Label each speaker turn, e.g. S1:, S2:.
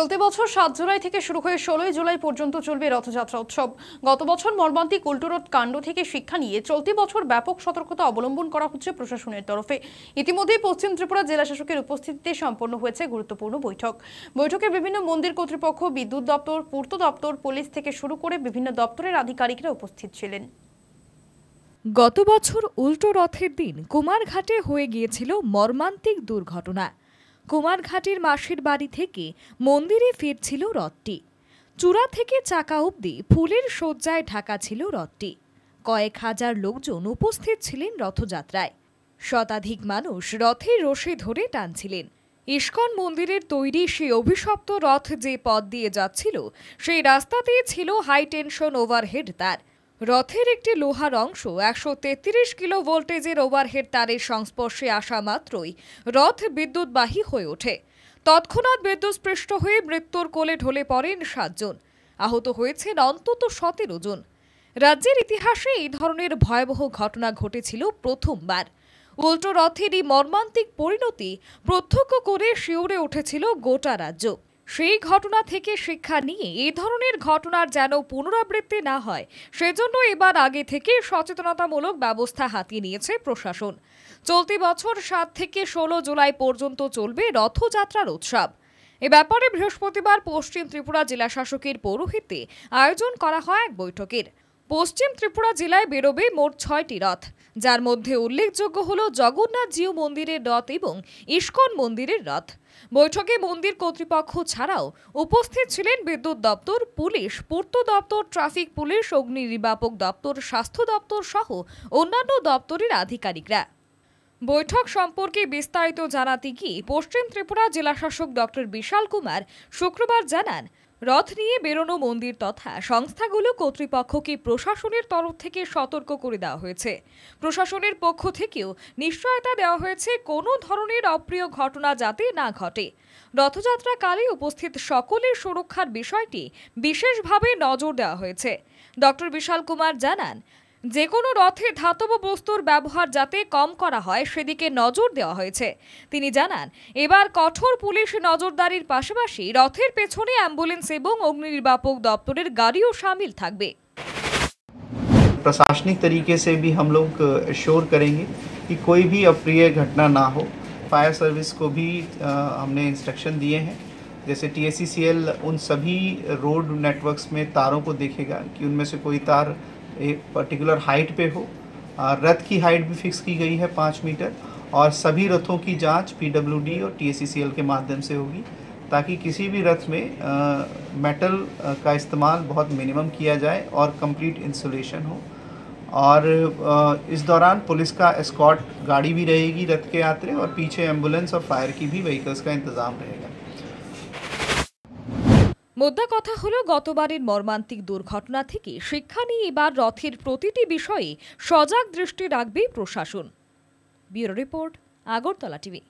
S1: চলতি বছর সাত জুলাই থেকে শুরু হয়ে ষোলোই জুলাই পর্যন্ত চলবে রথযাত্রা উৎসব গত বছর মর্মান্তিক উল্টোরোড কাণ্ড থেকে শিক্ষা নিয়ে চলতি বছর ব্যাপক সতর্কতা অবলম্বন করা হচ্ছে প্রশাসনের তরফে ইতিমধ্যে পশ্চিম ত্রিপুরা জেলা শাসকের উপস্থিতিতে সম্পন্ন হয়েছে গুরুত্বপূর্ণ বৈঠক বৈঠকে বিভিন্ন মন্দির কর্তৃপক্ষ বিদ্যুৎ দপ্তর পূর্ত দপ্তর পুলিশ থেকে শুরু করে বিভিন্ন দপ্তরের আধিকারিকরা উপস্থিত ছিলেন
S2: গত বছর উল্টো রথের দিন কুমারঘাটে হয়ে গিয়েছিল মর্মান্তিক দুর্ঘটনা কুমারঘাটের মাসির বাড়ি থেকে মন্দিরে ফিরছিল রথটি চূড়া থেকে চাকা অবধি ফুলের শয্যায় ঢাকা ছিল রথটি কয়েক হাজার লোকজন উপস্থিত ছিলেন রথযাত্রায় শতাধিক মানুষ রথের রোষে ধরে টানছিলেন ইস্কন মন্দিরের তৈরি সেই অভিশপ্ত রথ যে পথ দিয়ে যাচ্ছিল সেই রাস্তাতেই ছিল হাইটেনশন ওভারহেড তার রথের একটি লোহার অংশ একশো তেত্রিশ কিলো ভোল্টেজের ওভারহেড তারের সংস্পর্শে আসা মাত্রই রথ বিদ্যুৎবাহী হয়ে ওঠে তৎক্ষণাৎ বিদ্যুৎস্পৃষ্ট হয়ে মৃত্যুর কোলে ঢলে পড়েন সাতজন আহত হয়েছেন অন্তত সতেরো জন রাজ্যের ইতিহাসে এই ধরনের ভয়াবহ ঘটনা ঘটেছিল প্রথমবার উল্টো রথের এই মর্মান্তিক পরিণতি প্রত্যক্ষ করে শিউরে উঠেছিল গোটা রাজ্য সেই ঘটনা থেকে শিক্ষা নিয়ে এ ধরনের ঘটনার যেন পুনরাবৃত্তি না হয় সেজন্য এবার আগে থেকে সচেতনতামূলক ব্যবস্থা হাতিয়ে নিয়েছে প্রশাসন চলতি বছর সাত থেকে ষোলো জুলাই পর্যন্ত চলবে রথযাত্রার উৎসব এ ব্যাপারে বৃহস্পতিবার পশ্চিম ত্রিপুরা জেলা শাসকের পৌরোহিত্যে আয়োজন করা হয় এক বৈঠকের পশ্চিম ত্রিপুরা জেলায় বেরোবে মোট ছয়টি রথ যার মধ্যে উল্লেখযোগ্য হল জগন্নাথ জিউ মন্দিরের রথ এবং ইস্কন মন্দিরের রথ বৈঠকে মন্দির কর্তৃপক্ষ ছাড়াও উপস্থিত ছিলেন বিদ্যুৎ দপ্তর পুলিশ পূর্ত দপ্তর ট্রাফিক পুলিশ অগ্নি নির্বাপক দপ্তর স্বাস্থ্য দপ্তর সহ অন্যান্য দপ্তরের আধিকারিকরা বৈঠক সম্পর্কে বিস্তারিত জানাতে গিয়ে পশ্চিম ত্রিপুরা জেলাশাসক ডক্টর বিশাল কুমার শুক্রবার জানান রথ নিয়ে বেরোনো মন্দির তথা সংস্থাগুলো কর্তৃপক্ষকে প্রশাসনের তরফ থেকে সতর্ক করে দেওয়া হয়েছে প্রশাসনের পক্ষ থেকেও নিশ্চয়তা দেওয়া হয়েছে কোনো ধরনের অপ্রিয় ঘটনা যাতে না ঘটে রথযাত্রাকালে উপস্থিত সকলের সুরক্ষার বিষয়টি বিশেষভাবে নজর দেওয়া হয়েছে ডক্টর বিশাল কুমার জানান जेको रथे धातव वस्तुर व्यवहार जाते कम से दिखे नजर देवर कठोर पुलिस नजरदार पशाशी रथर पेचने अम्बुलेंस और अग्निवापक दफ्तर गाड़ी सामिल थक
S3: प्रशासनिक तरीके से भी हम लोग श्योर करेंगे कि कोई भी अप्रिय घटना ना हो फायर सर्विस को भी हमने इंस्ट्रक्शन दिए हैं जैसे टी उन सभी रोड नेटवर्क्स में तारों को देखेगा कि उनमें से कोई तार एक पर्टिकुलर हाइट पे हो रथ की हाइट भी फिक्स की गई है पाँच मीटर और सभी रथों की जांच पीडब्ल्यूडी और टीएससीसीएल के माध्यम से होगी ताकि किसी भी रथ में आ, मेटल का इस्तेमाल बहुत मिनिमम किया जाए और कंप्लीट इंसुलेशन हो और आ, इस दौरान पुलिस का एस्कॉट गाड़ी भी रहेगी रथ के यात्रे और पीछे एम्बुलेंस और फायर की भी व्हीकल्स का इंतज़ाम रहेगा
S2: মোদ্দা কথা হলো গতবারের মর্মান্তিক দুর্ঘটনা থেকে শিক্ষা নিয়ে এবার রথের প্রতিটি বিষয়ে সজাগ দৃষ্টি রাখবে প্রশাসন ব্যুরো রিপোর্ট আগরতলা টিভি